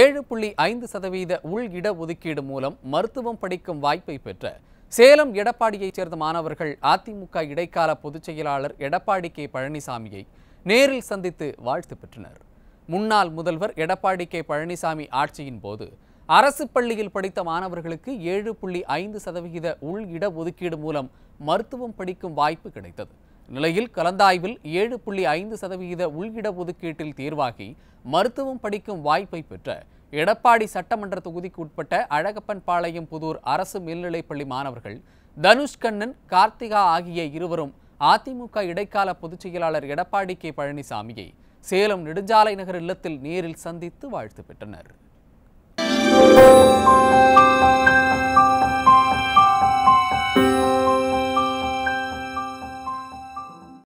ஏழு புள்ளி ஐந்து சதவீத உள் இட ஒதுக்கீடு மூலம் மருத்துவம் படிக்கும் வாய்ப்பை பெற்ற சேலம் எடப்பாடியைச் சேர்ந்த மாணவர்கள் அதிமுக இடைக்கால பொதுச் செயலாளர் எடப்பாடி கே பழனிசாமியை நேரில் சந்தித்து வாழ்த்து பெற்றனர் முன்னாள் முதல்வர் எடப்பாடி கே பழனிசாமி ஆட்சியின் போது அரசு பள்ளியில் படித்த மாணவர்களுக்கு ஏழு புள்ளி ஐந்து சதவிகித உள் இட ஒதுக்கீடு மூலம் மருத்துவம் படிக்கும் வாய்ப்பு கிடைத்தது நிலையில் கலந்தாய்வில் ஏழு புள்ளி ஐந்து சதவிகித உள்கிட ஒதுக்கீட்டில் தேர்வாகி மருத்துவம் படிக்கும் வாய்ப்பை பெற்ற எடப்பாடி சட்டமன்ற தொகுதிக்கு உட்பட்ட அழகப்பன் பாளையம் புதூர் அரசு மேல்நிலைப்பள்ளி மாணவர்கள் தனுஷ்கண்ணன் கார்த்திகா ஆகிய இருவரும் அதிமுக இடைக்கால பொதுச் செயலாளர் எடப்பாடி கே பழனிசாமியை சேலம் நெடுஞ்சாலை நகர் இல்லத்தில் நேரில் சந்தித்து வாழ்த்து பெற்றனர்